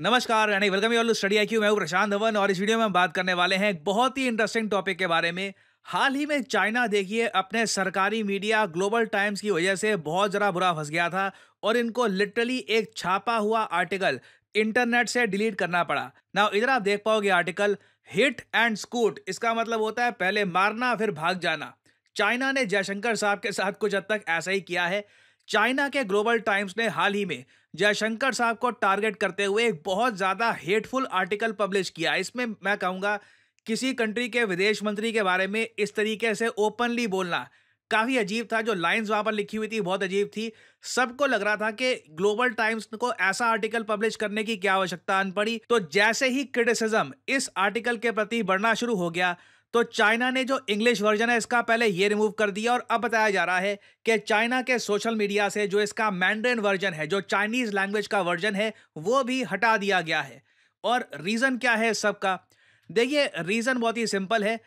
नमस्कार and welcome you all study I Q मैं हूं प्रशांत धवन और इस वीडियो में हम बात करने वाले हैं एक बहुत ही इंटरेस्टिंग टॉपिक के बारे में हाल ही में चाइना देखिए अपने सरकारी मीडिया ग्लोबल टाइम्स की वजह से बहुत ज़रा बुरा फंस गया था और इनको लिटरली एक छापा हुआ आर्टिकल इंटरनेट से डिलीट करना पड़ा ना इधर आप देख पाओगे आर्टिकल हिट एंड स्कूट इसका मतलब होता है पहले मारना फिर भाग जाना चाइना ने जयशंकर साहब के साथ कुछ हद तक ऐसा ही किया है चाइना के ग्लोबल टाइम्स ने हाल ही में जयशंकर साहब को टारगेट करते हुए एक बहुत ज़्यादा हेटफुल आर्टिकल पब्लिश किया इसमें मैं कहूँगा किसी कंट्री के विदेश मंत्री के बारे में इस तरीके से ओपनली बोलना काफ़ी अजीब था जो लाइंस वहाँ पर लिखी हुई थी बहुत अजीब थी सबको लग रहा था कि ग्लोबल टाइम्स को ऐसा आर्टिकल पब्लिश करने की क्या आवश्यकता अन पड़ी तो जैसे ही क्रिटिसिज्म इस आर्टिकल के प्रति बढ़ना शुरू हो गया तो चाइना ने जो इंग्लिश वर्जन है इसका पहले ये रिमूव कर दिया और अब बताया जा रहा है कि चाइना के सोशल मीडिया से जो इसका मैंड्रेन वर्जन है जो चाइनीज लैंग्वेज का वर्जन है वो भी हटा दिया गया है और रीज़न क्या है सबका देखिए रीज़न बहुत ही सिंपल है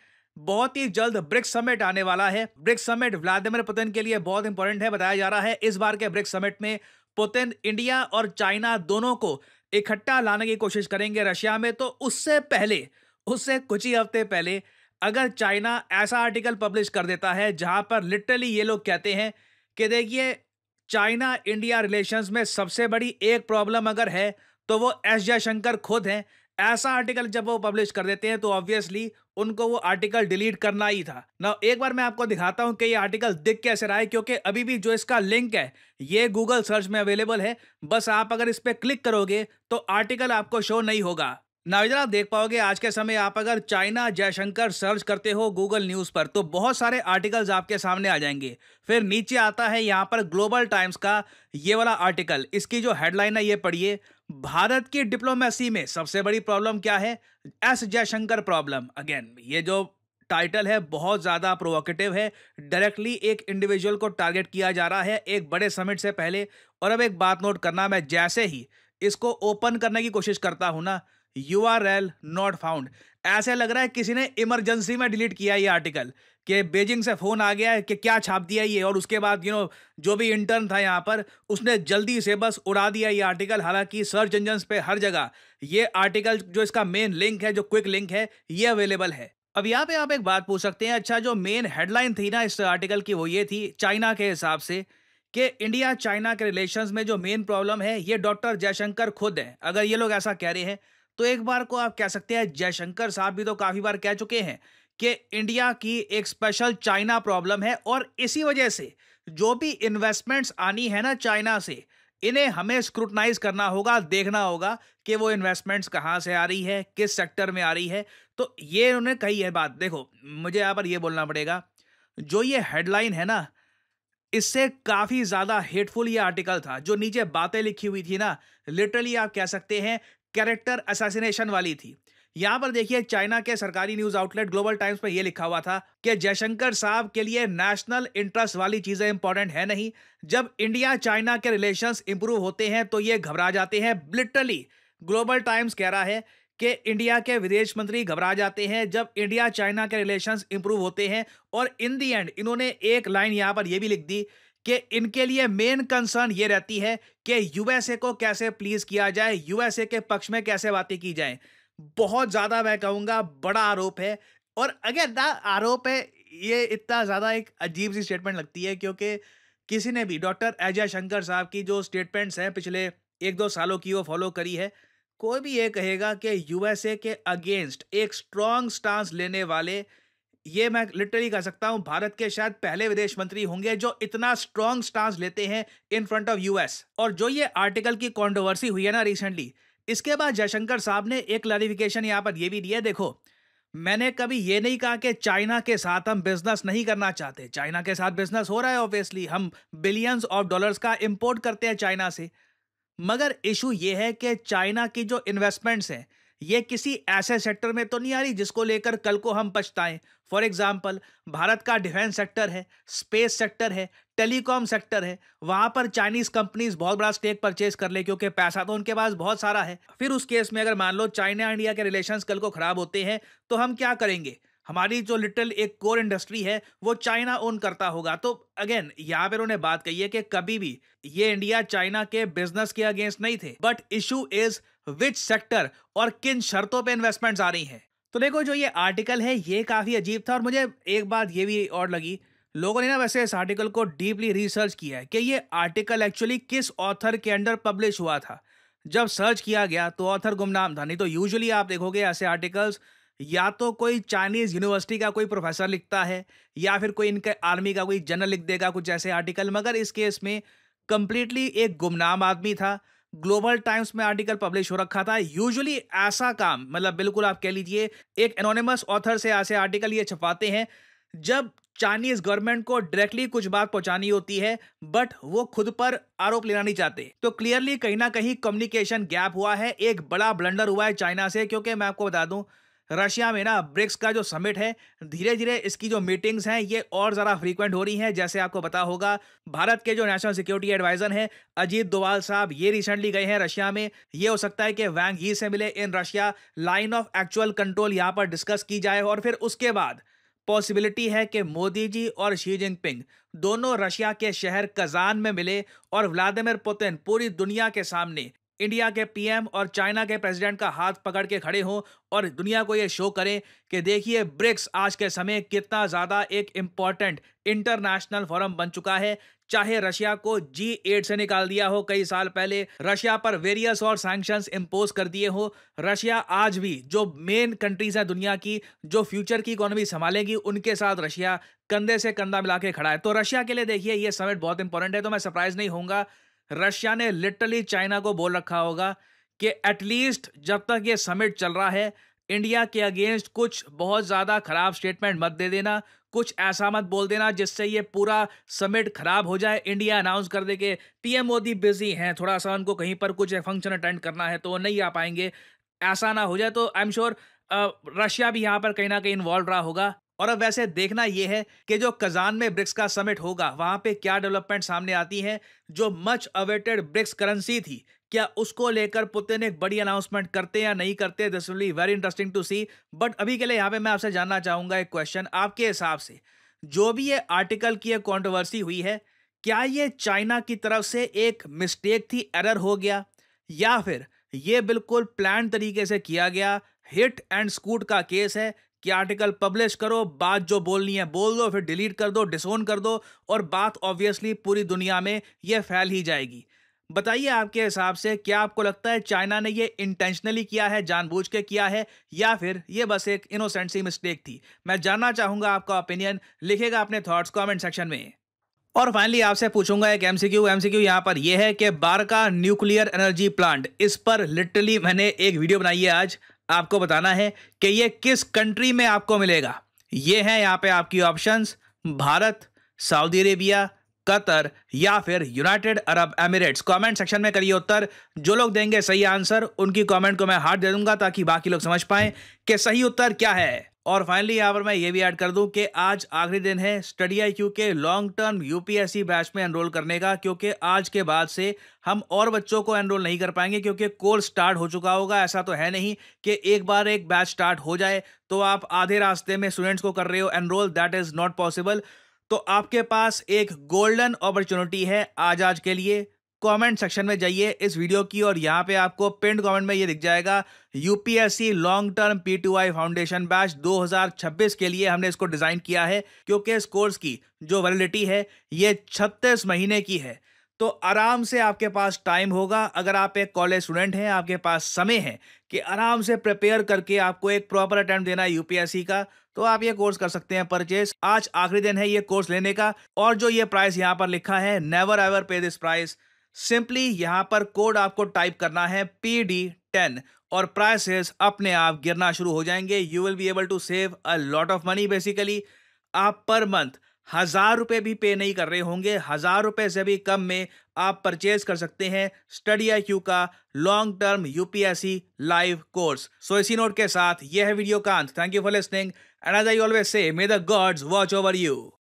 बहुत ही जल्द ब्रिक्स समिट आने वाला है ब्रिक्स समिट व्लादिमिर पुतिन के लिए बहुत इंपॉर्टेंट है बताया जा रहा है इस बार के ब्रिक्स समिट में पुतिन इंडिया और चाइना दोनों को इकट्ठा लाने की कोशिश करेंगे रशिया में तो उससे पहले उससे कुछ ही हफ्ते पहले अगर चाइना ऐसा आर्टिकल पब्लिश कर देता है जहां पर लिटरली ये लोग कहते हैं कि देखिए चाइना इंडिया रिलेशंस में सबसे बड़ी एक प्रॉब्लम अगर है तो वो एस जयशंकर खुद हैं ऐसा आर्टिकल जब वो पब्लिश कर देते हैं तो ऑब्वियसली उनको वो आर्टिकल डिलीट करना ही था ना एक बार मैं आपको दिखाता हूँ कि ये आर्टिकल दिख कैसे रहा है क्योंकि अभी भी जो इसका लिंक है ये गूगल सर्च में अवेलेबल है बस आप अगर इस पर क्लिक करोगे तो आर्टिकल आपको शो नहीं होगा नाविदन आप देख पाओगे आज के समय आप अगर चाइना जयशंकर सर्च करते हो गूगल न्यूज़ पर तो बहुत सारे आर्टिकल्स आपके सामने आ जाएंगे फिर नीचे आता है यहाँ पर ग्लोबल टाइम्स का ये वाला आर्टिकल इसकी जो हेडलाइन है ये पढ़िए भारत की डिप्लोमेसी में सबसे बड़ी प्रॉब्लम क्या है एस जयशंकर प्रॉब्लम अगेन ये जो टाइटल है बहुत ज़्यादा प्रोवोकेटिव है डायरेक्टली एक इंडिविजुअल को टारगेट किया जा रहा है एक बड़े समिट से पहले और अब एक बात नोट करना मैं जैसे ही इसको ओपन करने की कोशिश करता हूँ ना U R L not found ऐसे लग रहा है किसी ने इमरजेंसी में डिलीट किया ये आर्टिकल कि बेजिंग से फ़ोन आ गया है कि क्या छाप दिया ये और उसके बाद यू नो जो भी इंटर्न था यहाँ पर उसने जल्दी से बस उड़ा दिया ये आर्टिकल हालांकि सर्च इंजन्स पे हर जगह ये आर्टिकल जो इसका मेन लिंक है जो क्विक लिंक है ये अवेलेबल है अब यहाँ पे आप एक बात पूछ सकते हैं अच्छा जो मेन हेडलाइन थी ना इस आर्टिकल की वो ये थी चाइना के हिसाब से कि इंडिया चाइना के रिलेशंस में जो मेन प्रॉब्लम है ये डॉक्टर जयशंकर खुद हैं अगर ये लोग ऐसा कह रहे हैं तो एक बार को आप कह सकते हैं जयशंकर साहब भी तो काफी बार कह चुके हैं कि इंडिया की एक स्पेशल चाइना प्रॉब्लम है और इसी वजह से जो भी इन्वेस्टमेंट्स आनी है ना चाइना से इन्हें हमें स्क्रूटनाइज करना होगा देखना होगा कि वो इन्वेस्टमेंट्स कहाँ से आ रही है किस सेक्टर में आ रही है तो ये उन्होंने कही है बात देखो मुझे यहाँ पर ये बोलना पड़ेगा जो ये हेडलाइन है ना इससे काफ़ी ज़्यादा हेटफुल ये आर्टिकल था जो नीचे बातें लिखी हुई थी ना लिटरली आप कह सकते हैं कैरेक्टर असासिनेशन वाली थी यहां पर देखिए चाइना के सरकारी न्यूज आउटलेट ग्लोबल टाइम्स पर यह लिखा हुआ था कि जयशंकर साहब के लिए नेशनल इंटरेस्ट वाली चीजें इंपॉर्टेंट है नहीं जब इंडिया चाइना के रिलेशंस इंप्रूव होते हैं तो ये घबरा जाते हैं लिटरली ग्लोबल टाइम्स कह रहा है कि इंडिया के विदेश मंत्री घबरा जाते हैं जब इंडिया चाइना के रिलेशंस इंप्रूव होते हैं और इन दी एंड इन्होंने एक लाइन यहाँ पर यह भी लिख दी कि इनके लिए मेन कंसर्न ये रहती है कि यूएसए को कैसे प्लीज किया जाए यूएसए के पक्ष में कैसे बातें की जाए बहुत ज़्यादा मैं कहूँगा बड़ा आरोप है और अगर ना आरोप है ये इतना ज़्यादा एक अजीब सी स्टेटमेंट लगती है क्योंकि किसी ने भी डॉक्टर अजय शंकर साहब की जो स्टेटमेंट्स हैं पिछले एक दो सालों की वो फॉलो करी है कोई भी ये कहेगा कि यूएसए के अगेंस्ट एक स्ट्रॉन्ग स्टांस लेने वाले ये मैं लिटरली कह सकता हूं भारत के शायद पहले विदेश मंत्री होंगे जो इतना स्ट्रॉन्ग स्टांस लेते हैं इन फ्रंट ऑफ यूएस और जो ये आर्टिकल की कॉन्ट्रोवर्सी हुई है ना रिसेंटली इसके बाद जयशंकर साहब ने एक क्लैरिफिकेशन यहाँ पर ये भी दिया देखो मैंने कभी ये नहीं कहा कि चाइना के साथ हम बिजनेस नहीं करना चाहते चाइना के साथ बिजनेस हो रहा है ऑब्वियसली हम बिलियंस ऑफ डॉलर्स का इम्पोर्ट करते हैं चाइना से मगर इशू ये है कि चाइना की जो इन्वेस्टमेंट्स हैं ये किसी ऐसे सेक्टर में तो नहीं आ रही जिसको लेकर कल को हम पछताएं फॉर एग्जाम्पल भारत का डिफेंस सेक्टर है स्पेस सेक्टर है टेलीकॉम सेक्टर है वहां पर चाइनीज कंपनीज बहुत बड़ा स्टेक परचेज कर ले क्योंकि पैसा तो उनके पास बहुत सारा है फिर उस केस में अगर मान लो चाइना इंडिया के रिलेशन कल को खराब होते हैं तो हम क्या करेंगे हमारी जो लिटल एक कोर इंडस्ट्री है वो चाइना ओन करता होगा तो अगेन यहाँ पर उन्होंने बात कही है कि कभी भी ये इंडिया चाइना के बिजनेस के अगेंस्ट नहीं थे but issue is which sector और किन शर्तों पे इन्वेस्टमेंट्स आ रही हैं तो देखो जो ये आर्टिकल है ये काफ़ी अजीब था और मुझे एक बात ये भी और लगी लोगों ने ना वैसे इस आर्टिकल को डीपली रिसर्च किया है कि ये आर्टिकल एक्चुअली किस ऑथर के अंडर पब्लिश हुआ था जब सर्च किया गया तो ऑथर गुमनाम था नहीं तो यूजुअली आप देखोगे ऐसे आर्टिकल्स या तो कोई चाइनीज़ यूनिवर्सिटी का कोई प्रोफेसर लिखता है या फिर कोई इनके आर्मी का कोई जनरल लिख देगा कुछ ऐसे आर्टिकल मगर इस केस में कम्प्लीटली एक गुमनाम आदमी था ग्लोबल टाइम्स में आर्टिकल पब्लिश हो रखा था यूजुअली ऐसा काम मतलब बिल्कुल आप कह लीजिए एक एनोनिमस ऑथर से ऐसे आर्टिकल ये छपाते हैं जब चाइनीज गवर्नमेंट को डायरेक्टली कुछ बात पहुंचानी होती है बट वो खुद पर आरोप लेना नहीं चाहते तो क्लियरली कहीं ना कहीं कम्युनिकेशन गैप हुआ है एक बड़ा ब्लंडर हुआ है चाइना से क्योंकि मैं आपको बता दूं रशिया में ना ब्रिक्स का जो समिट है धीरे धीरे इसकी जो मीटिंग्स हैं ये और ज़रा फ्रीक्वेंट हो रही हैं जैसे आपको पता होगा भारत के जो नेशनल सिक्योरिटी एडवाइजर हैं अजीत दोवाल साहब ये रिसेंटली गए हैं रशिया में ये हो सकता है कि वैंग ही से मिले in Russia line of actual control यहाँ पर डिस्कस की जाए और फिर उसके बाद पॉसिबिलिटी है कि मोदी जी और शी जिनपिंग दोनों रशिया के शहर कजान में मिले और व्लादिमिर पुतिन पूरी दुनिया के सामने इंडिया के पीएम और चाइना के प्रेसिडेंट का हाथ पकड़ के खड़े हों और दुनिया को ये शो करें कि देखिए ब्रिक्स आज के समय कितना ज़्यादा एक इम्पॉर्टेंट इंटरनेशनल फोरम बन चुका है चाहे रशिया को जी एट से निकाल दिया हो कई साल पहले रशिया पर वेरियस और सैंक्शंस इम्पोज कर दिए हो रशिया आज भी जो मेन कंट्रीज हैं दुनिया की जो फ्यूचर की इकोनॉमी संभालेगी उनके साथ रशिया कंधे से कंधा मिला के खड़ा है तो रशिया के लिए देखिए ये समिट बहुत इंपॉर्टेंट है तो मैं सरप्राइज नहीं होऊंगा रशिया ने लिटरली चाइना को बोल रखा होगा कि एटलीस्ट जब तक ये समिट चल रहा है इंडिया के अगेंस्ट कुछ बहुत ज़्यादा खराब स्टेटमेंट मत दे देना कुछ ऐसा मत बोल देना जिससे ये पूरा समिट खराब हो जाए इंडिया अनाउंस कर दे के पीएम मोदी बिजी हैं थोड़ा सा उनको कहीं पर कुछ फंक्शन अटेंड करना है तो वो नहीं आ पाएंगे ऐसा ना हो जाए तो आई एम श्योर रशिया भी यहाँ पर कहीं ना कहीं इन्वॉल्व रहा होगा और अब वैसे देखना यह है कि जो कजान में ब्रिक्स का समिट होगा वहां पे क्या डेवलपमेंट सामने आती है जो मच अवेटेड ब्रिक्स करेंसी थी क्या उसको लेकर पुतिन एक बड़ी अनाउंसमेंट करते या नहीं करते this will be very interesting to see but अभी के लिए यहाँ पे मैं आपसे जानना चाहूंगा एक क्वेश्चन आपके हिसाब से जो भी ये आर्टिकल की एक कॉन्ट्रोवर्सी हुई है क्या ये चाइना की तरफ से एक मिस्टेक थी एरर हो गया या फिर ये बिल्कुल प्लान तरीके से किया गया हिट एंड स्कूट का केस है कि आर्टिकल पब्लिश करो बात जो बोलनी है बोल दो फिर डिलीट कर दो डिसोन कर दो और बात ऑब्वियसली पूरी दुनिया में यह फैल ही जाएगी बताइए आपके हिसाब से क्या आपको लगता है चाइना ने ये इंटेंशनली किया है जानबूझ के किया है या फिर ये बस एक इनोसेंट सी मिस्टेक थी मैं जानना चाहूँगा आपका ओपिनियन लिखेगा अपने थॉट्स कमेंट सेक्शन में और फाइनली आपसे पूछूंगा एक एमसीक्यू एमसीक्यू यहाँ पर यह है कि बारका न्यूक्लियर एनर्जी प्लांट इस पर लिटरली मैंने एक वीडियो बनाई है आज आपको बताना है कि ये किस कंट्री में आपको मिलेगा ये हैं यहाँ पे आपकी options Bharat Saudi Arabia Qatar या फिर United Arab Emirates comment section में करिए उत्तर जो लोग देंगे सही आंसर उनकी कमेंट को मैं हार्ट दे दूंगा ताकि बाकी लोग समझ पाएं कि सही उत्तर क्या है और फाइनली यहाँ पर मैं ये भी ऐड कर दूं कि आज आखिरी दिन है स्टडी आई क्यू के लॉन्ग टर्म यूपीएससी बैच में एनरोल करने का क्योंकि आज के बाद से हम और बच्चों को एनरोल नहीं कर पाएंगे क्योंकि कोर्स स्टार्ट हो चुका होगा ऐसा तो है नहीं कि एक बार एक बैच स्टार्ट हो जाए तो आप आधे रास्ते में स्टूडेंट्स को कर रहे हो enrol that is not possible तो आपके पास एक गोल्डन अपॉर्चुनिटी है आज आज के लिए कमेंट सेक्शन में जाइए इस वीडियो की और यहाँ पे आपको पिंड कमेंट में ये दिख जाएगा UPSC long term P T Y foundation batch 2026 के लिए हमने इसको डिज़ाइन किया है क्योंकि इस कोर्स की जो वैलिडिटी है ये 36 महीने की है तो आराम से आपके पास टाइम होगा अगर आप एक कॉलेज स्टूडेंट हैं आपके पास समय है कि आराम से प्रिपेयर करके आपको एक प्रॉपर अटैम्प्ट देना है यूपीएससी का तो आप ये कोर्स कर सकते हैं परचेज आज आखिरी दिन है ये कोर्स लेने का और जो ये प्राइस यहाँ पर लिखा है never ever pay this price simply यहां पर कोड आपको टाइप करना है पी डी टेन और प्राइसेस अपने आप गिरना शुरू हो जाएंगे you will be able to save a lot of money basically आप पर मंथ हजार रुपए भी पे नहीं कर रहे होंगे हजार रुपए से भी कम में आप परचेज कर सकते हैं स्टडी आई क्यू का long term UPSC live course so इसी नोट के साथ यह है वीडियो कांत thank you for listening and as I always say may the gods watch over you